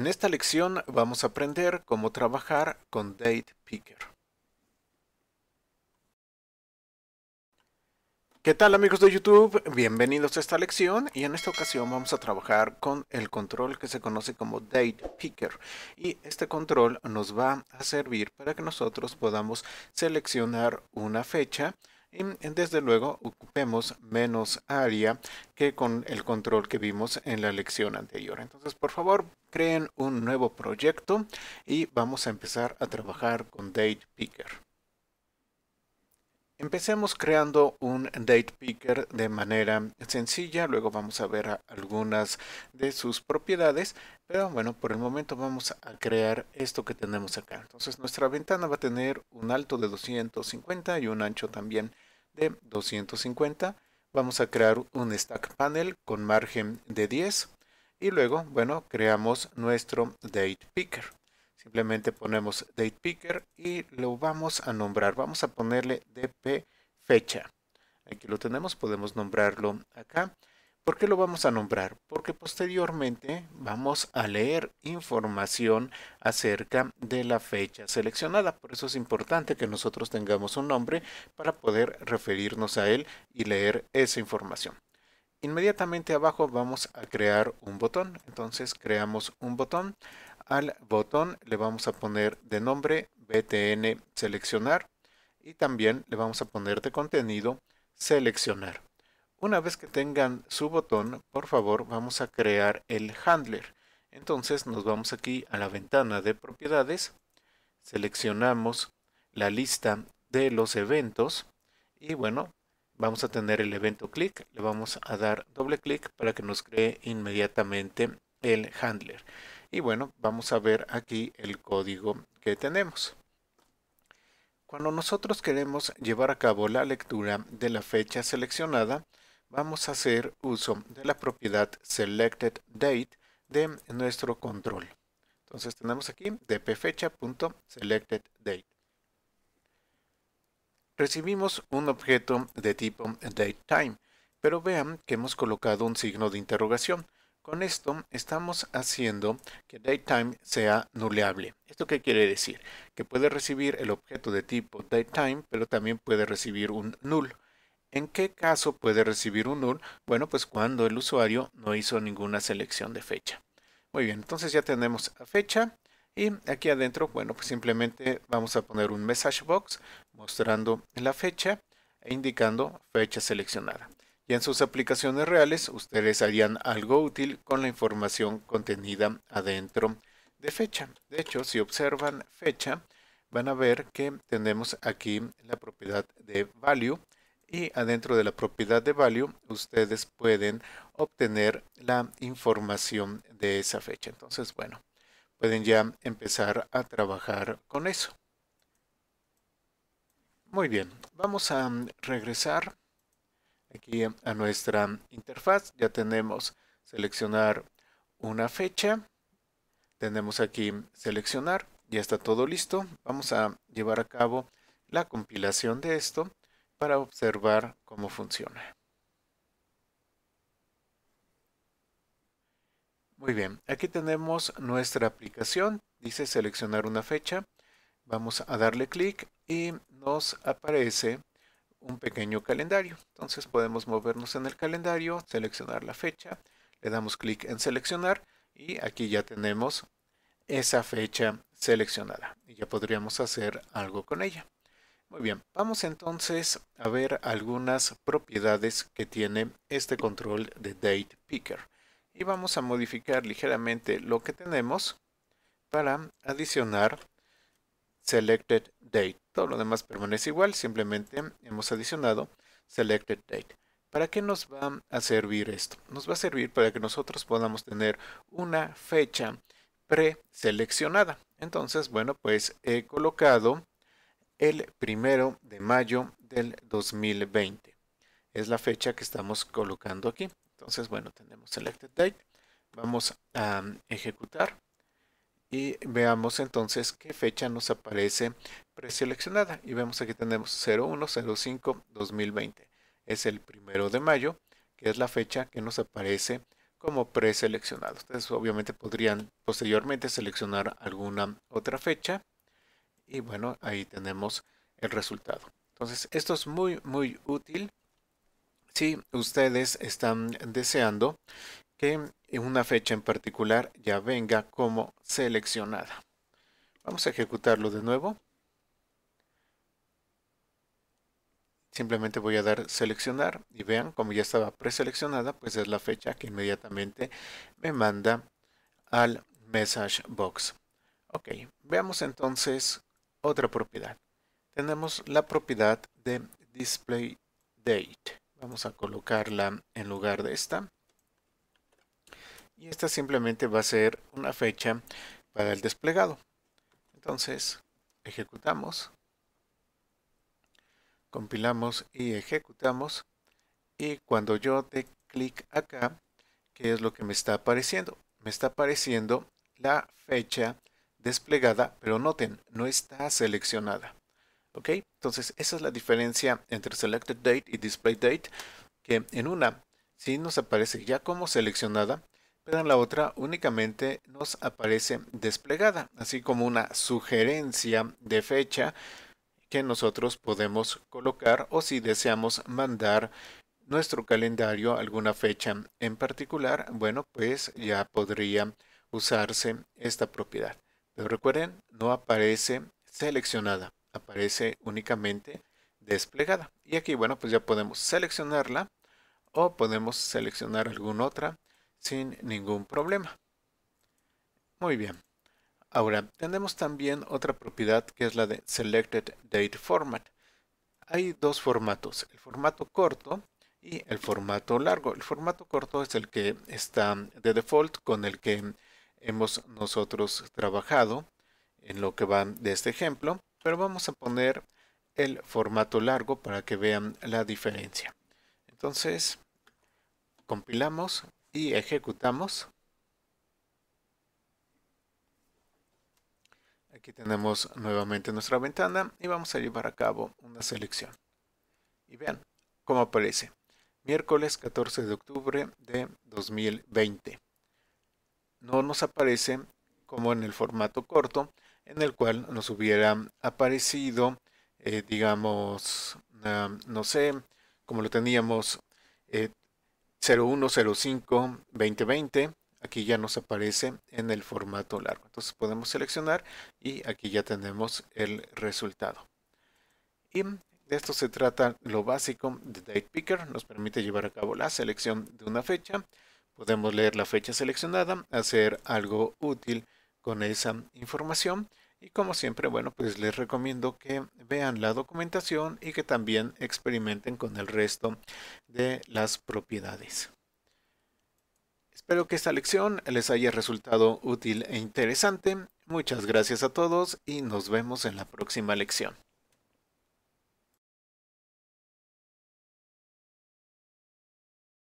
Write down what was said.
En esta lección vamos a aprender cómo trabajar con Date Picker. ¿Qué tal amigos de YouTube? Bienvenidos a esta lección y en esta ocasión vamos a trabajar con el control que se conoce como Date Picker y este control nos va a servir para que nosotros podamos seleccionar una fecha y desde luego ocupemos menos área que con el control que vimos en la lección anterior. Entonces, por favor, creen un nuevo proyecto y vamos a empezar a trabajar con Date Picker. Empecemos creando un date picker de manera sencilla, luego vamos a ver algunas de sus propiedades, pero bueno, por el momento vamos a crear esto que tenemos acá. Entonces nuestra ventana va a tener un alto de 250 y un ancho también de 250. Vamos a crear un stack panel con margen de 10 y luego, bueno, creamos nuestro date picker. Simplemente ponemos date picker y lo vamos a nombrar. Vamos a ponerle dp fecha. Aquí lo tenemos, podemos nombrarlo acá. ¿Por qué lo vamos a nombrar? Porque posteriormente vamos a leer información acerca de la fecha seleccionada. Por eso es importante que nosotros tengamos un nombre para poder referirnos a él y leer esa información. Inmediatamente abajo vamos a crear un botón. Entonces creamos un botón. Al botón le vamos a poner de nombre BTN seleccionar y también le vamos a poner de contenido seleccionar. Una vez que tengan su botón, por favor vamos a crear el handler. Entonces nos vamos aquí a la ventana de propiedades, seleccionamos la lista de los eventos y bueno, vamos a tener el evento clic le vamos a dar doble clic para que nos cree inmediatamente el handler. Y bueno, vamos a ver aquí el código que tenemos. Cuando nosotros queremos llevar a cabo la lectura de la fecha seleccionada, vamos a hacer uso de la propiedad selectedDate de nuestro control. Entonces tenemos aquí dpfecha.selectedDate. Recibimos un objeto de tipo DateTime, pero vean que hemos colocado un signo de interrogación. Con esto estamos haciendo que DateTime sea nuleable. ¿Esto qué quiere decir? Que puede recibir el objeto de tipo DateTime, pero también puede recibir un null. ¿En qué caso puede recibir un null? Bueno, pues cuando el usuario no hizo ninguna selección de fecha. Muy bien, entonces ya tenemos fecha y aquí adentro, bueno, pues simplemente vamos a poner un message box mostrando la fecha e indicando fecha seleccionada. Y en sus aplicaciones reales, ustedes harían algo útil con la información contenida adentro de fecha. De hecho, si observan fecha, van a ver que tenemos aquí la propiedad de value y adentro de la propiedad de value ustedes pueden obtener la información de esa fecha. Entonces, bueno, pueden ya empezar a trabajar con eso. Muy bien, vamos a mm, regresar aquí a nuestra interfaz. Ya tenemos seleccionar una fecha. Tenemos aquí seleccionar. Ya está todo listo. Vamos a llevar a cabo la compilación de esto para observar cómo funciona. Muy bien, aquí tenemos nuestra aplicación, dice seleccionar una fecha, vamos a darle clic y nos aparece un pequeño calendario. Entonces podemos movernos en el calendario, seleccionar la fecha, le damos clic en seleccionar y aquí ya tenemos esa fecha seleccionada y ya podríamos hacer algo con ella. Muy bien, vamos entonces a ver algunas propiedades que tiene este control de Date Picker. Y vamos a modificar ligeramente lo que tenemos para adicionar Selected Date. Todo lo demás permanece igual, simplemente hemos adicionado Selected Date. ¿Para qué nos va a servir esto? Nos va a servir para que nosotros podamos tener una fecha preseleccionada. Entonces, bueno, pues he colocado el primero de mayo del 2020. Es la fecha que estamos colocando aquí. Entonces, bueno, tenemos selected date. Vamos a um, ejecutar y veamos entonces qué fecha nos aparece preseleccionada. Y vemos aquí tenemos 0105-2020. Es el primero de mayo, que es la fecha que nos aparece como preseleccionado. Ustedes obviamente podrían posteriormente seleccionar alguna otra fecha y bueno, ahí tenemos el resultado. Entonces, esto es muy, muy útil si ustedes están deseando que una fecha en particular ya venga como seleccionada. Vamos a ejecutarlo de nuevo. Simplemente voy a dar seleccionar y vean como ya estaba preseleccionada, pues es la fecha que inmediatamente me manda al message box. Ok, veamos entonces otra propiedad. Tenemos la propiedad de display date. Vamos a colocarla en lugar de esta. Y esta simplemente va a ser una fecha para el desplegado. Entonces, ejecutamos, compilamos y ejecutamos. Y cuando yo dé clic acá, ¿qué es lo que me está apareciendo? Me está apareciendo la fecha desplegada, pero noten, no está seleccionada. ¿Ok? Entonces, esa es la diferencia entre Selected Date y Display Date, que en una sí nos aparece ya como seleccionada, pero en la otra únicamente nos aparece desplegada, así como una sugerencia de fecha que nosotros podemos colocar o si deseamos mandar nuestro calendario alguna fecha en particular, bueno, pues ya podría usarse esta propiedad. Pero recuerden, no aparece seleccionada, aparece únicamente desplegada. Y aquí, bueno, pues ya podemos seleccionarla o podemos seleccionar alguna otra sin ningún problema. Muy bien. Ahora, tenemos también otra propiedad que es la de Selected Date Format. Hay dos formatos, el formato corto y el formato largo. El formato corto es el que está de default con el que hemos nosotros trabajado en lo que va de este ejemplo, pero vamos a poner el formato largo para que vean la diferencia. Entonces, compilamos y ejecutamos. Aquí tenemos nuevamente nuestra ventana y vamos a llevar a cabo una selección. Y vean cómo aparece. Miércoles 14 de octubre de 2020 no nos aparece como en el formato corto, en el cual nos hubiera aparecido, eh, digamos, no sé, como lo teníamos 0105-2020, eh, aquí ya nos aparece en el formato largo. Entonces podemos seleccionar y aquí ya tenemos el resultado. Y de esto se trata lo básico de Date Picker, nos permite llevar a cabo la selección de una fecha Podemos leer la fecha seleccionada, hacer algo útil con esa información y como siempre, bueno, pues les recomiendo que vean la documentación y que también experimenten con el resto de las propiedades. Espero que esta lección les haya resultado útil e interesante. Muchas gracias a todos y nos vemos en la próxima lección.